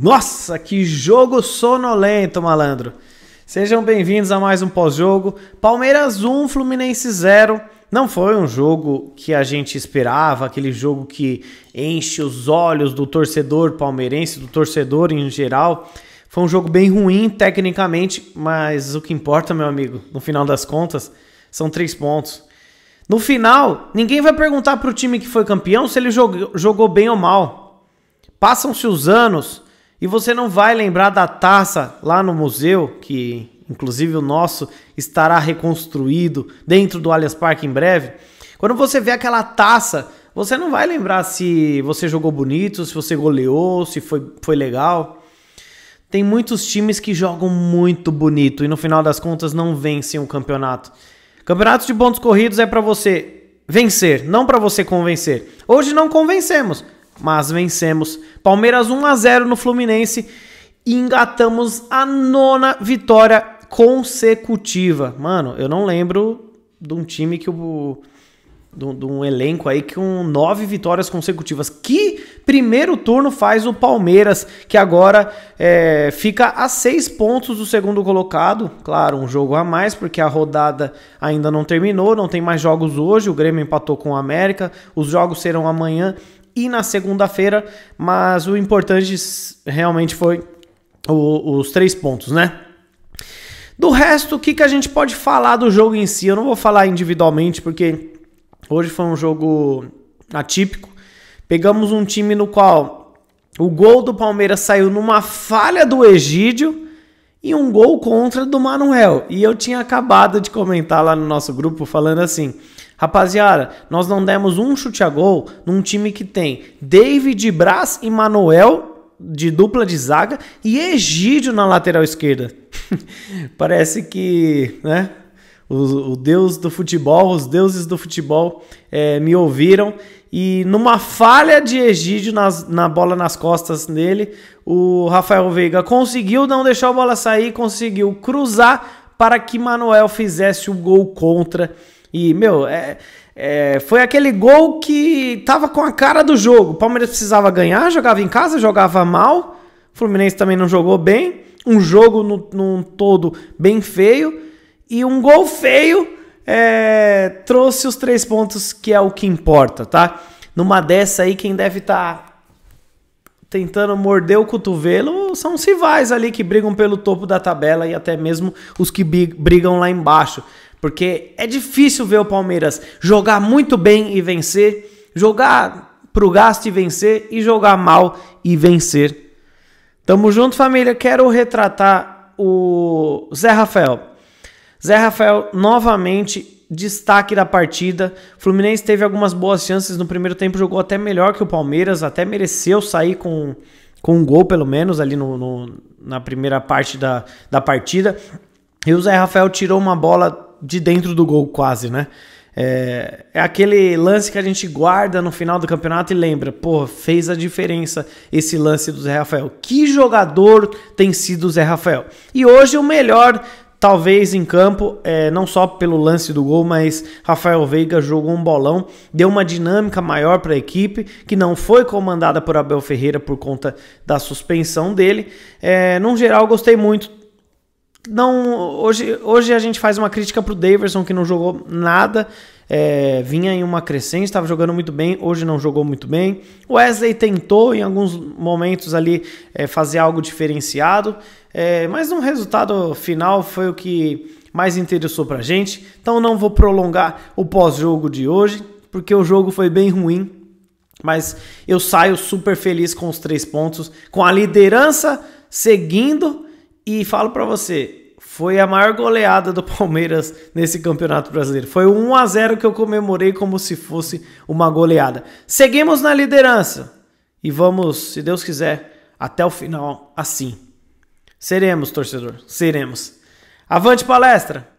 Nossa, que jogo sonolento, malandro! Sejam bem-vindos a mais um pós-jogo. Palmeiras 1, Fluminense 0. Não foi um jogo que a gente esperava, aquele jogo que enche os olhos do torcedor palmeirense, do torcedor em geral. Foi um jogo bem ruim tecnicamente, mas o que importa, meu amigo, no final das contas, são três pontos. No final, ninguém vai perguntar pro time que foi campeão se ele jogou, jogou bem ou mal. Passam-se os anos, e você não vai lembrar da taça lá no museu, que inclusive o nosso estará reconstruído dentro do Alias Parque em breve. Quando você vê aquela taça, você não vai lembrar se você jogou bonito, se você goleou, se foi, foi legal. Tem muitos times que jogam muito bonito e no final das contas não vencem o campeonato. Campeonato de pontos corridos é para você vencer, não para você convencer. Hoje não convencemos, mas vencemos. Palmeiras 1 a 0 no Fluminense e engatamos a nona vitória consecutiva. Mano, eu não lembro de um time que o de um elenco aí que com nove vitórias consecutivas. Que primeiro turno faz o Palmeiras, que agora é, fica a seis pontos do segundo colocado. Claro, um jogo a mais, porque a rodada ainda não terminou, não tem mais jogos hoje. O Grêmio empatou com o América, os jogos serão amanhã e na segunda-feira, mas o importante realmente foi o, os três pontos, né? Do resto, o que, que a gente pode falar do jogo em si? Eu não vou falar individualmente, porque hoje foi um jogo atípico. Pegamos um time no qual o gol do Palmeiras saiu numa falha do Egídio e um gol contra do Manuel. E eu tinha acabado de comentar lá no nosso grupo falando assim: Rapaziada, nós não demos um chute a gol num time que tem David Braz e Manuel de dupla de zaga e Egídio na lateral esquerda. Parece que, né? O, o, Deus do futebol, os deuses do futebol é, me ouviram. E numa falha de Egídio nas, na bola nas costas dele, o Rafael Veiga conseguiu não deixar a bola sair, conseguiu cruzar para que Manuel fizesse o gol contra. E, meu, é, é, foi aquele gol que tava com a cara do jogo. O Palmeiras precisava ganhar, jogava em casa, jogava mal. O Fluminense também não jogou bem. Um jogo no, num todo bem feio. E um gol feio é, trouxe os três pontos, que é o que importa, tá? Numa dessa aí, quem deve estar tá tentando morder o cotovelo são os rivais ali que brigam pelo topo da tabela e até mesmo os que brigam lá embaixo. Porque é difícil ver o Palmeiras jogar muito bem e vencer, jogar pro gasto e vencer, e jogar mal e vencer. Tamo junto, família. Quero retratar o Zé Rafael. Zé Rafael, novamente, destaque da partida. Fluminense teve algumas boas chances no primeiro tempo, jogou até melhor que o Palmeiras, até mereceu sair com, com um gol, pelo menos, ali no, no na primeira parte da, da partida. E o Zé Rafael tirou uma bola de dentro do gol, quase, né? É, é, aquele lance que a gente guarda no final do campeonato e lembra, pô, fez a diferença esse lance do Zé Rafael. Que jogador tem sido o Zé Rafael? E hoje o melhor, talvez, em campo, é, não só pelo lance do gol, mas Rafael Veiga jogou um bolão, deu uma dinâmica maior para a equipe, que não foi comandada por Abel Ferreira por conta da suspensão dele. É, no geral, gostei muito não hoje, hoje a gente faz uma crítica pro Daverson que não jogou nada, é, vinha em uma crescente, estava jogando muito bem, hoje não jogou muito bem. Wesley tentou em alguns momentos ali é, fazer algo diferenciado, é, mas no resultado final foi o que mais interessou pra gente. Então não vou prolongar o pós-jogo de hoje, porque o jogo foi bem ruim. Mas eu saio super feliz com os três pontos, com a liderança seguindo e falo para você, foi a maior goleada do Palmeiras nesse Campeonato Brasileiro. Foi o 1 a 0 que eu comemorei como se fosse uma goleada. Seguimos na liderança e vamos, se Deus quiser, até o final assim. Seremos, torcedor, seremos. Avante palestra!